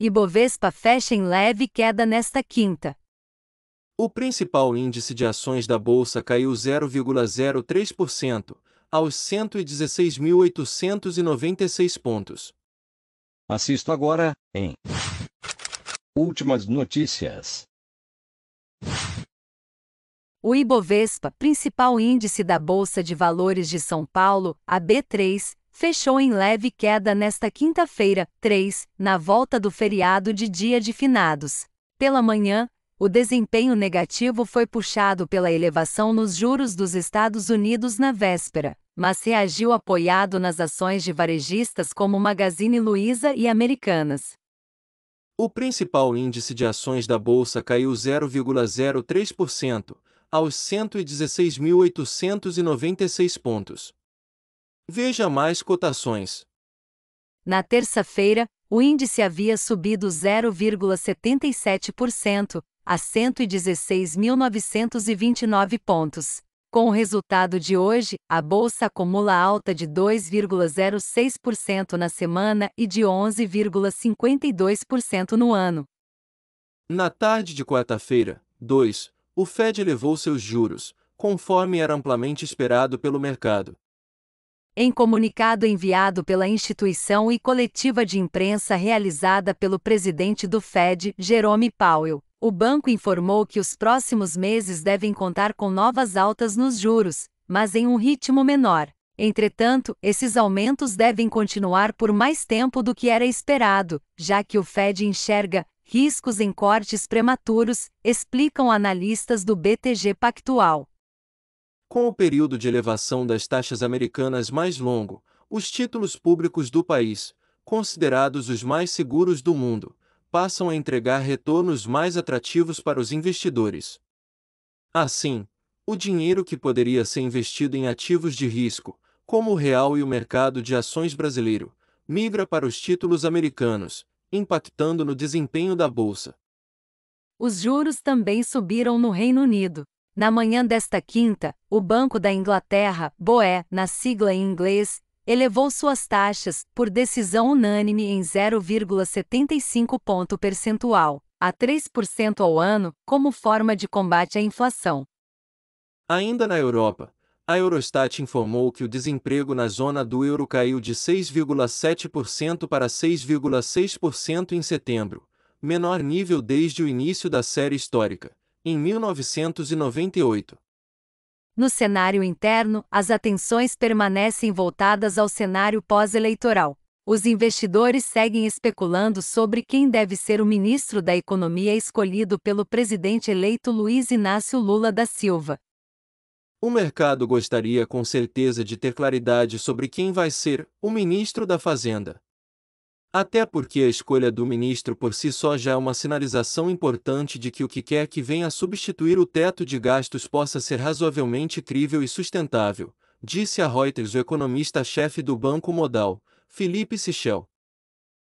Ibovespa fecha em leve queda nesta quinta. O principal índice de ações da bolsa caiu 0,03% aos 116.896 pontos. Assisto agora em Últimas notícias. O Ibovespa, principal índice da Bolsa de Valores de São Paulo, a B3, fechou em leve queda nesta quinta-feira, 3, na volta do feriado de Dia de Finados. Pela manhã, o desempenho negativo foi puxado pela elevação nos juros dos Estados Unidos na véspera, mas reagiu apoiado nas ações de varejistas como Magazine Luiza e Americanas. O principal índice de ações da bolsa caiu 0,03% aos 116.896 pontos. Veja mais cotações. Na terça-feira, o índice havia subido 0,77% a 116.929 pontos. Com o resultado de hoje, a bolsa acumula alta de 2,06% na semana e de 11,52% no ano. Na tarde de quarta-feira, 2, o Fed elevou seus juros, conforme era amplamente esperado pelo mercado, em comunicado enviado pela instituição e coletiva de imprensa realizada pelo presidente do Fed, Jerome Powell, o banco informou que os próximos meses devem contar com novas altas nos juros, mas em um ritmo menor. Entretanto, esses aumentos devem continuar por mais tempo do que era esperado, já que o Fed enxerga riscos em cortes prematuros, explicam analistas do BTG Pactual. Com o período de elevação das taxas americanas mais longo, os títulos públicos do país, considerados os mais seguros do mundo, passam a entregar retornos mais atrativos para os investidores. Assim, o dinheiro que poderia ser investido em ativos de risco, como o real e o mercado de ações brasileiro, migra para os títulos americanos, impactando no desempenho da bolsa. Os juros também subiram no Reino Unido. Na manhã desta quinta, o Banco da Inglaterra, BOE, na sigla em inglês, elevou suas taxas, por decisão unânime em 0,75 ponto percentual, a 3% ao ano, como forma de combate à inflação. Ainda na Europa, a Eurostat informou que o desemprego na zona do euro caiu de 6,7% para 6,6% em setembro, menor nível desde o início da série histórica em 1998. No cenário interno, as atenções permanecem voltadas ao cenário pós-eleitoral. Os investidores seguem especulando sobre quem deve ser o ministro da Economia escolhido pelo presidente eleito Luiz Inácio Lula da Silva. O mercado gostaria com certeza de ter claridade sobre quem vai ser o ministro da Fazenda. Até porque a escolha do ministro por si só já é uma sinalização importante de que o que quer que venha a substituir o teto de gastos possa ser razoavelmente crível e sustentável, disse a Reuters o economista-chefe do Banco Modal, Felipe Sichel.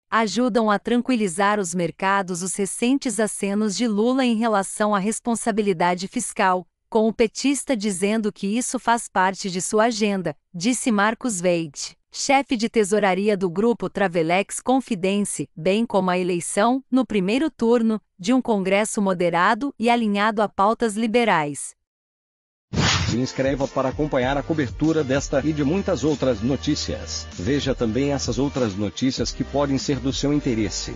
Ajudam a tranquilizar os mercados os recentes acenos de Lula em relação à responsabilidade fiscal, com o petista dizendo que isso faz parte de sua agenda, disse Marcos Veit chefe de tesouraria do grupo Travelex Confidence, bem como a eleição, no primeiro turno, de um Congresso moderado e alinhado a pautas liberais. Se inscreva para acompanhar a cobertura desta e de muitas outras notícias. Veja também essas outras notícias que podem ser do seu interesse.